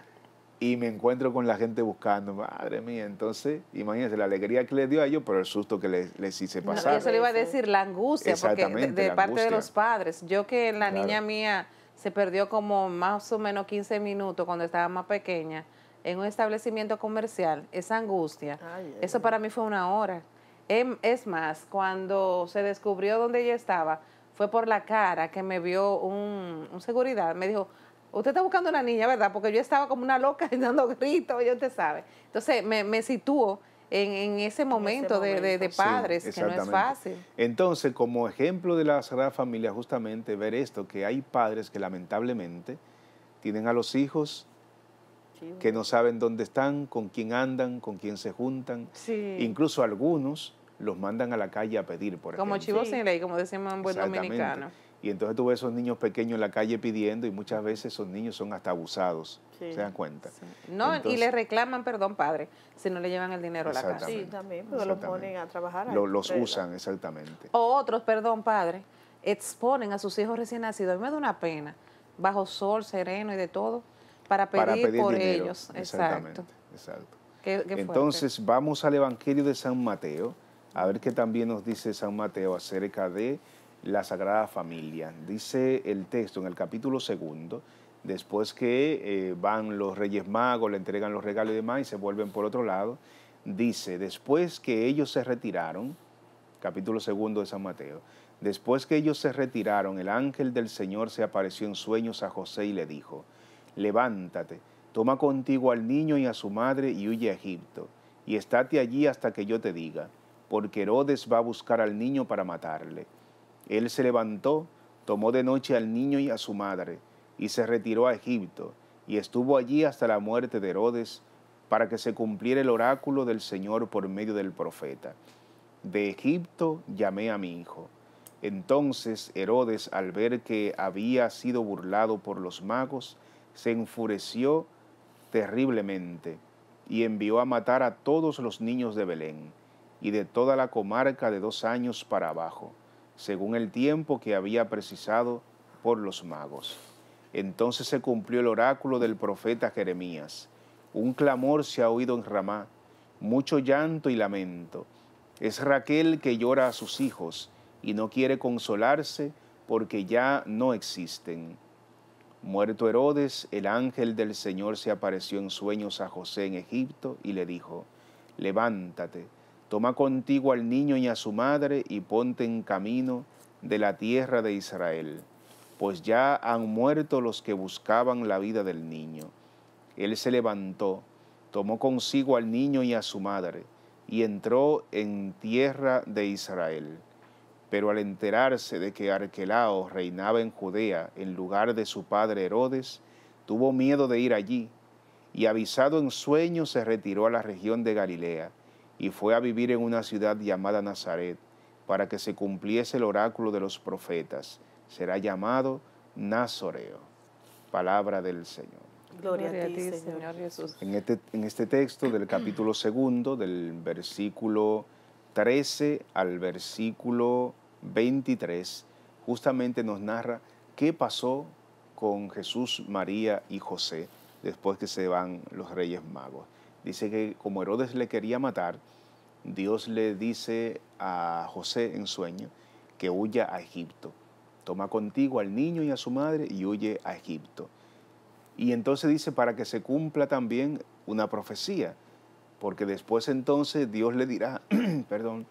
y me encuentro con la gente buscando, madre mía, entonces, imagínense la alegría que le dio a ellos, pero el susto que les, hice pasar. No, eso le iba a decir, la angustia, porque de, parte de los padres. Yo que la niña mía se perdió como más o menos 15 minutos cuando estaba más pequeña en un establecimiento comercial, esa angustia, eso para mí fue una hora. Em, es más, cuando se descubrió dónde ella estaba, fue por la cara que me vio un seguridad, me dijo, usted está buscando una niña, ¿verdad? Porque yo estaba como una loca dando gritos, Yo te sabe. Entonces me, sitúo en, ese momento, De, padres, que no es fácil. Entonces, como ejemplo de la Sagrada Familia, justamente ver esto, que hay padres que lamentablemente tienen a los hijos que no saben dónde están, con quién andan, con quién se juntan, incluso algunos los mandan a la calle a pedir, por como ejemplo. Como chivos sin ley, como decimos en buen dominicano. Y entonces tú ves esos niños pequeños en la calle pidiendo y muchas veces esos niños son hasta abusados. ¿Se dan cuenta? No, y le reclaman perdón, padre, si no le llevan el dinero a la casa. Sí, también, pero los ponen a trabajar. los usan, exactamente. O otros, perdón, padre, exponen a sus hijos recién nacidos. A mí me da una pena, bajo sol, sereno y de todo, para pedir, por ellos. Exactamente, exacto. entonces vamos al Evangelio de San Mateo, a ver qué también nos dice San Mateo acerca de la Sagrada Familia. Dice el texto en el capítulo segundo, después que eh, van los Reyes Magos, le entregan los regalos y demás y se vuelven por otro lado, dice, después que ellos se retiraron, capítulo segundo de San Mateo, después que ellos se retiraron, el ángel del Señor se apareció en sueños a José y le dijo, levántate, toma contigo al niño y a su madre y huye a Egipto, y estate allí hasta que yo te diga, porque Herodes va a buscar al niño para matarle. Él se levantó, tomó de noche al niño y a su madre, y se retiró a Egipto, y estuvo allí hasta la muerte de Herodes, para que se cumpliera el oráculo del Señor por medio del profeta. De Egipto llamé a mi hijo. Entonces Herodes, al ver que había sido burlado por los magos, se enfureció terriblemente y envió a matar a todos los niños de Belén y de toda la comarca de dos años para abajo según el tiempo que había precisado por los magos. Entonces se cumplió el oráculo del profeta Jeremías. Un clamor se ha oído en Ramá, mucho llanto y lamento. Es Raquel que llora a sus hijos y no quiere consolarse porque ya no existen. Muerto Herodes, el ángel del Señor se apareció en sueños a José en Egipto y le dijo, levántate Toma contigo al niño y a su madre y ponte en camino de la tierra de Israel, pues ya han muerto los que buscaban la vida del niño. Él se levantó, tomó consigo al niño y a su madre, y entró en tierra de Israel. Pero al enterarse de que Arquelao reinaba en Judea en lugar de su padre Herodes, tuvo miedo de ir allí, y avisado en sueño se retiró a la región de Galilea y fue a vivir en una ciudad llamada Nazaret, para que se cumpliese el oráculo de los profetas. Será llamado Nazoreo. Palabra del Señor. Gloria, a, ti, Señor. Jesús. En este, en este texto del capítulo segundo, del versículo 13 al versículo 23, justamente nos narra qué pasó con Jesús, María y José después que se van los reyes magos. Dice que como Herodes le quería matar, Dios le dice a José en sueño que huya a Egipto. Toma contigo al niño y a su madre y huye a Egipto. Y entonces dice para que se cumpla también una profecía, porque después entonces Dios le dirá, perdón,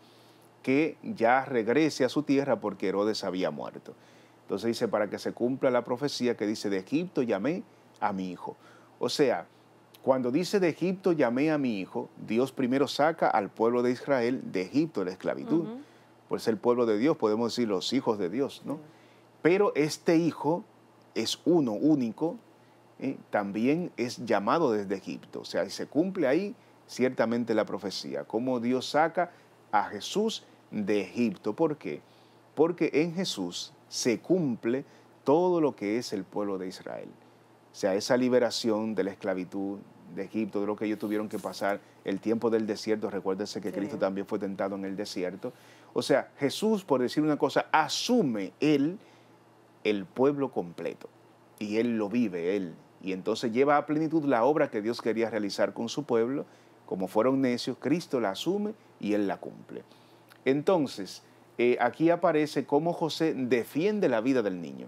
que ya regrese a su tierra porque Herodes había muerto. Entonces dice para que se cumpla la profecía que dice de Egipto llamé a mi hijo. O sea, cuando dice de Egipto llamé a mi hijo, Dios primero saca al pueblo de Israel de Egipto, la esclavitud. Pues el pueblo de Dios, podemos decir los hijos de Dios, ¿no? Pero este hijo es uno, único, ¿eh? también es llamado desde Egipto. O sea, se cumple ahí ciertamente la profecía, cómo Dios saca a Jesús de Egipto. ¿Por qué? Porque en Jesús se cumple todo lo que es el pueblo de Israel. O sea, esa liberación de la esclavitud de Egipto, de lo que ellos tuvieron que pasar, el tiempo del desierto, recuérdense que Cristo también fue tentado en el desierto. O sea, Jesús, por decir una cosa, asume él el pueblo completo y él lo vive él. Y entonces lleva a plenitud la obra que Dios quería realizar con su pueblo. Como fueron necios, Cristo la asume y él la cumple. Entonces, eh, aquí aparece cómo José defiende la vida del niño.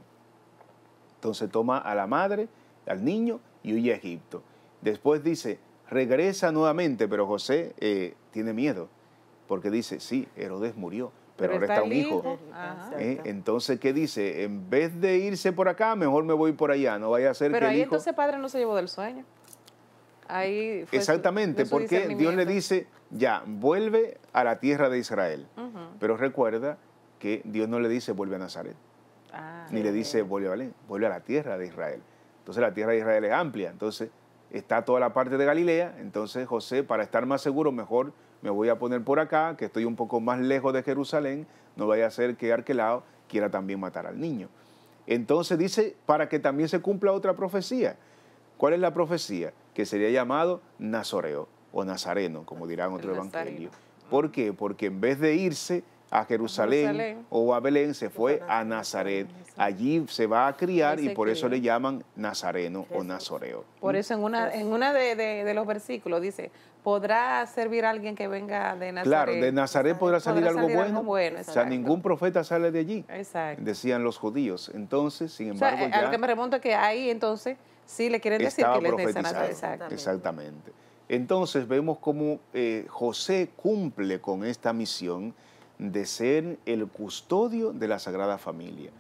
Entonces toma a la madre, al niño y huye a Egipto. Después dice, regresa nuevamente, pero José eh, tiene miedo, porque dice, sí, Herodes murió, pero, resta está, un hijo. Ah, eh, entonces, ¿qué dice? En vez de irse por acá, mejor me voy por allá, no vaya a ser pero ahí el entonces padre no se llevó del sueño. Ahí fue Exactamente, porque Dios le dice, ya, vuelve a la tierra de Israel. Pero recuerda que Dios no le dice, vuelve a Nazaret. Ah, ni le dice, vuelve a, vuelve a la tierra de Israel. Entonces la tierra de Israel es amplia, entonces está toda la parte de Galilea, entonces José, para estar más seguro, mejor me voy a poner por acá, que estoy un poco más lejos de Jerusalén, no vaya a ser que Arquelao quiera también matar al niño. Entonces dice, para que también se cumpla otra profecía. ¿Cuál es la profecía? Que sería llamado Nazoreo o Nazareno, como dirán otro evangelio. ¿Por qué? Porque en vez de irse a Jerusalén, o a Belén, se fue a Nazaret. Allí se va a criar y por eso le llaman nazareno o nazoreo. Por eso en una, en una de, los versículos dice, ¿podrá servir alguien que venga de Nazaret? Claro, de Nazaret podrá salir, algo, bueno. O sea, ningún profeta sale de allí, Exacto. decían los judíos. Entonces, sin embargo, ya... A lo que me remonto que ahí entonces sí le quieren decir que le de Nazaret. Exactamente. Exactamente. Entonces vemos cómo eh, José cumple con esta misión de ser el custodio de la Sagrada Familia.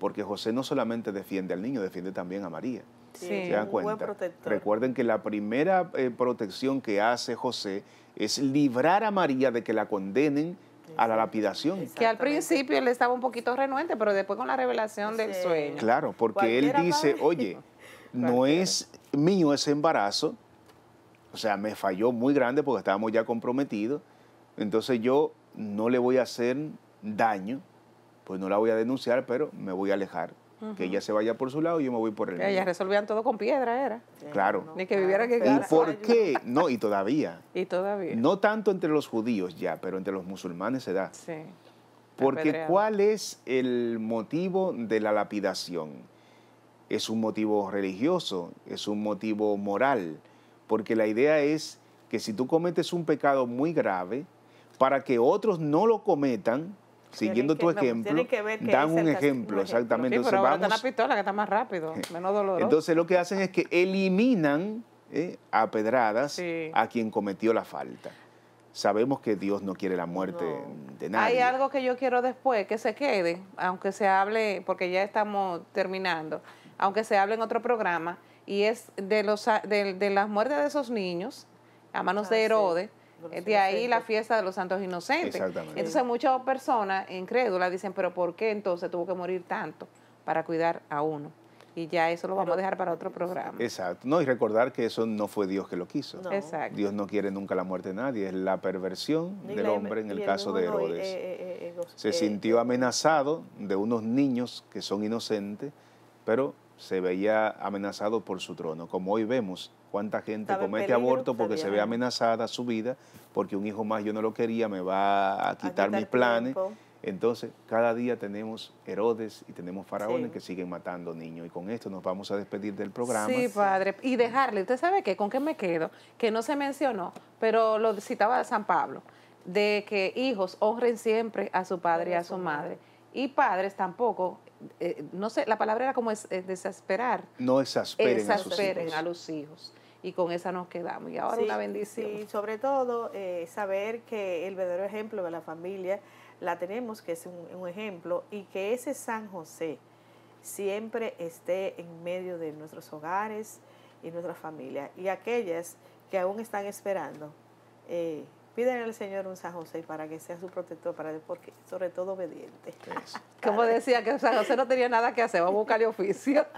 Porque José no solamente defiende al niño, defiende también a María. Sí, ¿Se dan cuenta? Recuerden que la primera eh, protección que hace José es librar a María de que la condenen a la lapidación. Que al principio él estaba un poquito renuente, pero después con la revelación del sueño. Claro, porque él dice, oye, no es mío ese embarazo, o sea, me falló muy grande porque estábamos ya comprometidos, entonces yo no le voy a hacer daño, pues no la voy a denunciar, pero me voy a alejar. Que ella se vaya por su lado y yo me voy por el mío. Ellas resolvían todo con piedra, era. claro. Ni que viviera que... ¿Y por qué? No, y todavía. y todavía. No tanto entre los judíos ya, pero entre los musulmanes se da. Sí. Porque ¿cuál es el motivo de la lapidación? Es un motivo religioso, es un motivo moral, porque la idea es que si tú cometes un pecado muy grave, para que otros no lo cometan, siguiendo tu ejemplo, dan un ejemplo, exactamente. entonces, vamos, la pistola que está más rápido, menos doloroso. Entonces lo que hacen es que eliminan eh, a pedradas a quien cometió la falta. Sabemos que Dios no quiere la muerte de nadie. Hay algo que yo quiero después, que se quede, aunque se hable, porque ya estamos terminando, aunque se hable en otro programa, y es de, los, de, de las muertes de esos niños a manos de ah, Herodes de ahí la fiesta de los santos inocentes. Exactamente. Entonces muchas personas incrédulas dicen, pero ¿por qué entonces tuvo que morir tanto para cuidar a uno? Y ya eso lo vamos a dejar para otro programa. Exacto. No, y recordar que eso no fue Dios que lo quiso. Exacto. Dios no quiere nunca la muerte de nadie. Es la perversión del em- hombre en el, caso de eh, Herodes. Eh, eh, se sintió amenazado de unos niños que son inocentes, pero se veía amenazado por su trono. Como hoy vemos cuánta gente comete aborto porque se ve amenazada su vida, porque un hijo más yo no lo quería, me va a quitar, mis planes. Entonces, cada día tenemos Herodes y tenemos faraones que siguen matando niños. Y con esto nos vamos a despedir del programa. Sí, padre. Y dejarle, ¿usted sabe qué? ¿Con qué me quedo? Que no se mencionó, pero lo citaba San Pablo, de que hijos honren siempre a su padre y a su madre. Y padres tampoco, eh, no sé, la palabra era como es, eh, desesperar. No desesperen a, sus hijos. a los hijos y con esa nos quedamos. Y ahora una bendición. Sí, sobre todo eh, saber que el verdadero ejemplo de la familia la tenemos, que es un, ejemplo, y que ese San José siempre esté en medio de nuestros hogares y nuestra familia. Y aquellas que aún están esperando, eh, piden al Señor un San José para que sea su protector, para porque sobre todo obediente. Como decía que San José no tenía nada que hacer, vamos a buscarle oficio.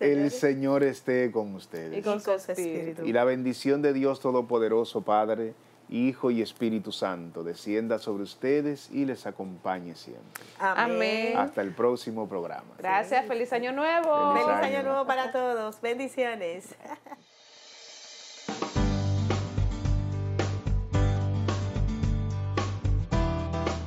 El Señor esté con ustedes. Y con su espíritu. Y la bendición de Dios Todopoderoso, Padre, Hijo y Espíritu Santo, descienda sobre ustedes y les acompañe siempre. Amén. Hasta el próximo programa. Gracias, feliz año nuevo. Feliz, año nuevo para todos. Bendiciones.